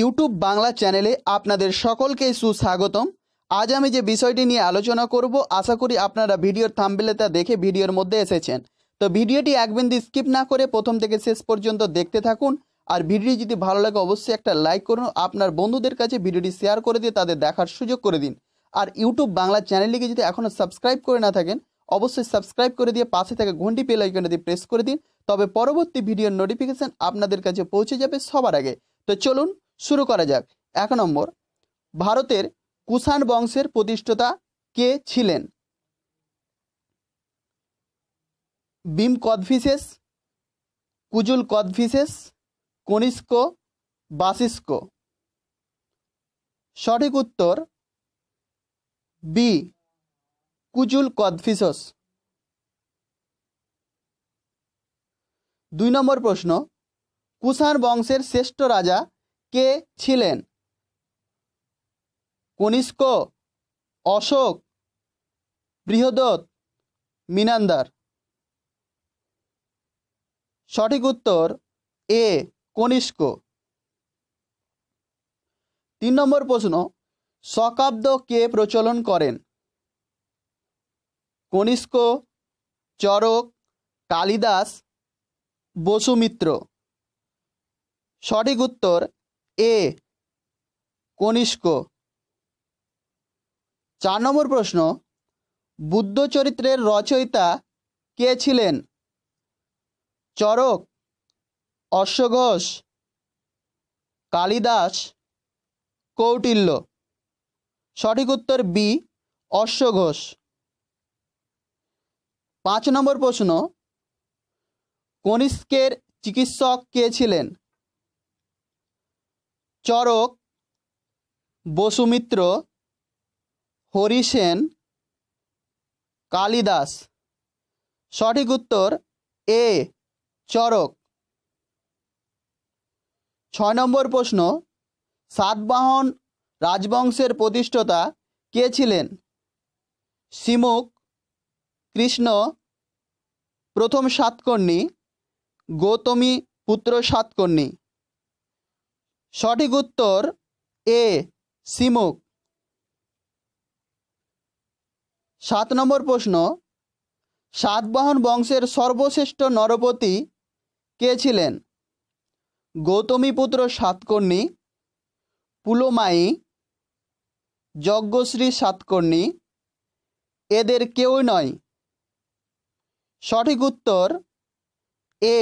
YouTube Bangla চ্যানেলে আপনাদের সকলকে সুস্বাগতম আজ আমি যে বিষয়টি নিয়ে আলোচনা করব আশা করি আপনারা ভিডিওর থামবেলে তা দেখে ভিডিওর মধ্যে এসেছেন তো ভিডিওটি একবিন্দু স্কিপ না করে প্রথম থেকে শেষ পর্যন্ত দেখতে থাকুন আর ভিডিওটি যদি ভালো লাগে অবশ্যই একটা লাইক করুন আপনার বন্ধুদের কাছে ভিডিওটি শেয়ার করে দিয়ে তাদের দেখার সুযোগ করে দিন আর ইউটিউব বাংলা চ্যানেলটিকে যদি এখনও সাবস্ক্রাইব করে না থাকেন অবশ্যই সাবস্ক্রাইব করে দিয়ে পাশে থেকে ঘন্টি পেল আইকনে দিয়ে প্রেস করে দিন তবে পরবর্তী ভিডিওর নোটিফিকেশান আপনাদের কাছে পৌঁছে যাবে সবার আগে তো চলুন শুরু করা যাক এক নম্বর ভারতের কুষাণ বংশের প্রতিষ্ঠাতা কে ছিলেন বিম কদফিসেস কুজুল কদফিসেস কনিষ্ক বাসিস্ক সঠিক উত্তর বি কুজুল কদফিসস দুই নম্বর প্রশ্ন কুষাণ বংশের শ্রেষ্ঠ রাজা কে ছিলেন কনিষ্ক অশোক বৃহদত মিনান্দার সঠিক উত্তর এ কনিষ্ক তিন নম্বর প্রশ্ন শকাব্দ কে প্রচলন করেন কনিষ্ক চরক কালিদাস বসুমিত্র সঠিক উত্তর এ কনিষ্ক চার নম্বর প্রশ্ন বুদ্ধ চরিত্রের রচয়িতা কে ছিলেন চরক অশ্বঘোষ কালিদাস কৌটিল্য সঠিক উত্তর বি অশ্বঘোষ পাঁচ নম্বর প্রশ্ন কনিষ্কের চিকিৎসক কে ছিলেন চরক বসুমিত্র হরিসেন কালিদাস সঠিক উত্তর এ চরক ছয় নম্বর প্রশ্ন সাতবাহন রাজবংশের প্রতিষ্ঠাতা কে ছিলেন সিমুক কৃষ্ণ প্রথম সাতকর্ণী গৌতমী পুত্র সাতকর্ণী সঠিক উত্তর এ সিমুক সাত নম্বর প্রশ্ন সাতবাহন বংশের সর্বশ্রেষ্ঠ নরপতি কে ছিলেন গৌতমীপুত্র সাতকর্ণী পুলোমাই যজ্ঞশ্রী সাতকর্ণী এদের কেউই নয় সঠিক উত্তর এ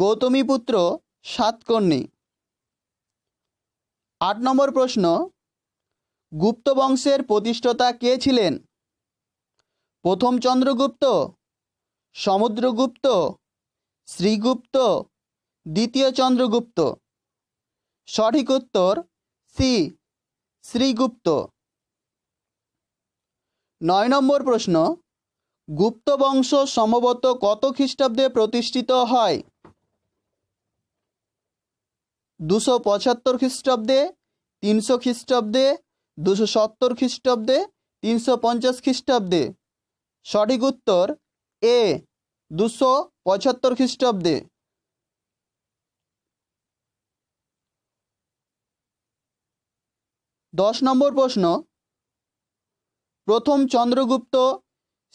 গৌতমীপুত্র সাতকর্ণী আট নম্বর প্রশ্ন গুপ্ত বংশের প্রতিষ্ঠাতা কে ছিলেন প্রথম চন্দ্রগুপ্ত সমুদ্রগুপ্ত শ্রীগুপ্ত দ্বিতীয় চন্দ্রগুপ্ত সঠিক উত্তর সি শ্রীগুপ্ত নয় নম্বর প্রশ্ন গুপ্ত বংশ সম্ভবত কত খ্রিস্টাব্দে প্রতিষ্ঠিত হয় দুশো পঁচাত্তর খ্রিস্টাব্দে তিনশো খ্রিস্টাব্দে দুশো সত্তর খ্রিস্টাব্দে তিনশো পঞ্চাশ খ্রিস্টাব্দে সঠিক উত্তর এ দুশো পঁচাত্তর খ্রিস্টাব্দে দশ নম্বর প্রশ্ন প্রথম চন্দ্রগুপ্ত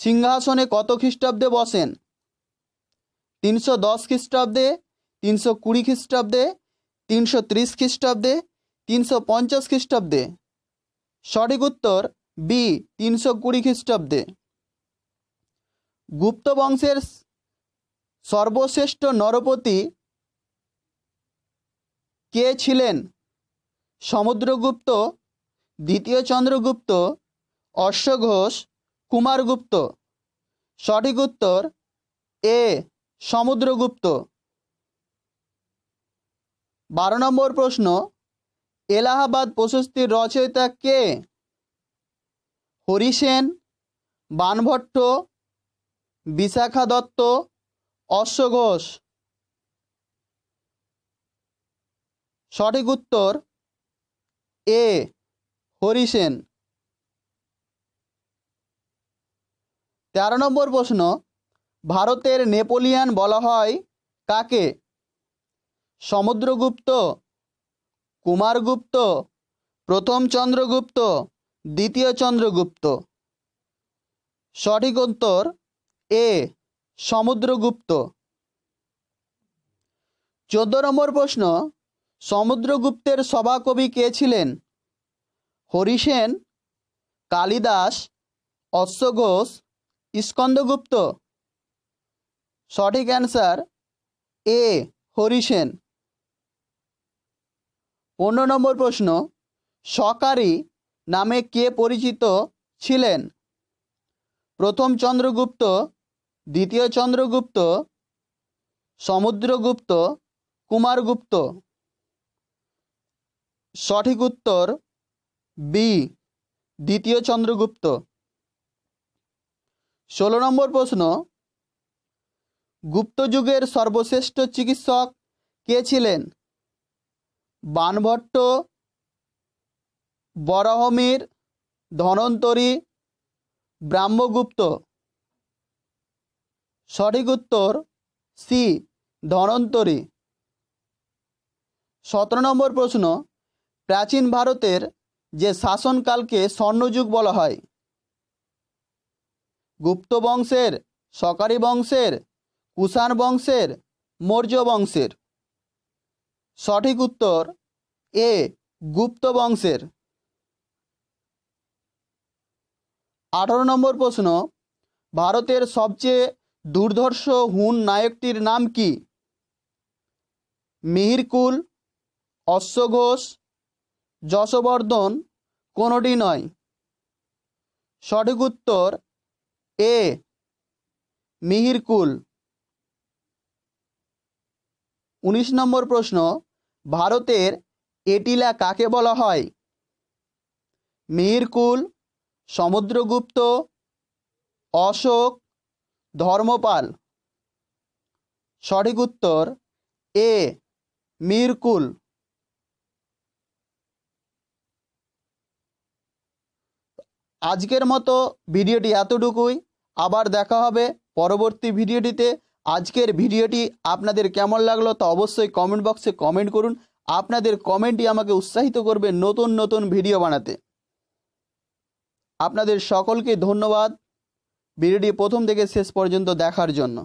সিংহাসনে কত খ্রিস্টাব্দে বসেন তিনশো দশ খ্রিস্টাব্দে তিনশো কুড়ি খ্রিস্টাব্দে তিনশো ত্রিশ খ্রিস্টাব্দে তিনশো পঞ্চাশ খ্রিস্টাব্দে সঠিক উত্তর বি তিনশো কুড়ি খ্রিস্টাব্দে গুপ্ত বংশের সর্বশ্রেষ্ঠ নরপতি কে ছিলেন সমুদ্রগুপ্ত দ্বিতীয় চন্দ্রগুপ্ত অশ্বঘোষ কুমারগুপ্ত সঠিক উত্তর এ সমুদ্রগুপ্ত বারো নম্বর প্রশ্ন এলাহাবাদ প্রশস্তির রচয়িতা কে হরিসেন বানভট্ট বিশাখা দত্ত অশ্ব ঘোষ সঠিক উত্তর এ হরিসেন তেরো নম্বর প্রশ্ন ভারতের নেপোলিয়ান বলা হয় কাকে সমুদ্রগুপ্ত কুমারগুপ্ত প্রথম চন্দ্রগুপ্ত দ্বিতীয় চন্দ্রগুপ্ত সঠিক উত্তর এ সমুদ্রগুপ্ত চোদ্দ নম্বর প্রশ্ন সমুদ্রগুপ্তের সভাকবি কে ছিলেন হরিসেন কালিদাস অশ্বঘোষ ইস্কন্দগুপ্ত সঠিক অ্যান্সার এ হরিসেন পনেরো নম্বর প্রশ্ন সকারি নামে কে পরিচিত ছিলেন প্রথম চন্দ্রগুপ্ত দ্বিতীয় চন্দ্রগুপ্ত সমুদ্রগুপ্ত কুমারগুপ্ত সঠিক উত্তর বি দ্বিতীয় চন্দ্রগুপ্ত ষোলো নম্বর প্রশ্ন গুপ্তযুগের সর্বশ্রেষ্ঠ চিকিৎসক কে ছিলেন বানভট্ট বরহমীর ধনন্তরী ব্রাহ্মগুপ্ত সঠিক উত্তর সি ধনন্তরী সতেরো নম্বর প্রশ্ন প্রাচীন ভারতের যে শাসনকালকে স্বর্ণযুগ বলা হয় গুপ্ত বংশের সকারি বংশের কুষাণ বংশের মৌর্য বংশের সঠিক উত্তর এ গুপ্ত বংশের আঠারো নম্বর প্রশ্ন ভারতের সবচেয়ে দুর্ধর্ষ হুন নায়কটির নাম কি মিহিরকুল অশ্বঘোষ যশবর্ধন কোনোটি নয় সঠিক উত্তর এ মিহিরকুল উনিশ নম্বর প্রশ্ন ভারতের এটিলা কাকে বলা হয় মিহিরকুল সমুদ্রগুপ্ত অশোক ধর্মপাল সঠিক উত্তর এ মিরকুল আজকের মতো ভিডিওটি এতটুকুই আবার দেখা হবে পরবর্তী ভিডিওটিতে আজকের ভিডিওটি আপনাদের কেমন লাগলো তা অবশ্যই কমেন্ট বক্সে কমেন্ট করুন আপনাদের কমেন্টই আমাকে উৎসাহিত করবে নতুন নতুন ভিডিও বানাতে আপনাদের সকলকে ধন্যবাদ ভিডিওটি প্রথম থেকে শেষ পর্যন্ত দেখার জন্য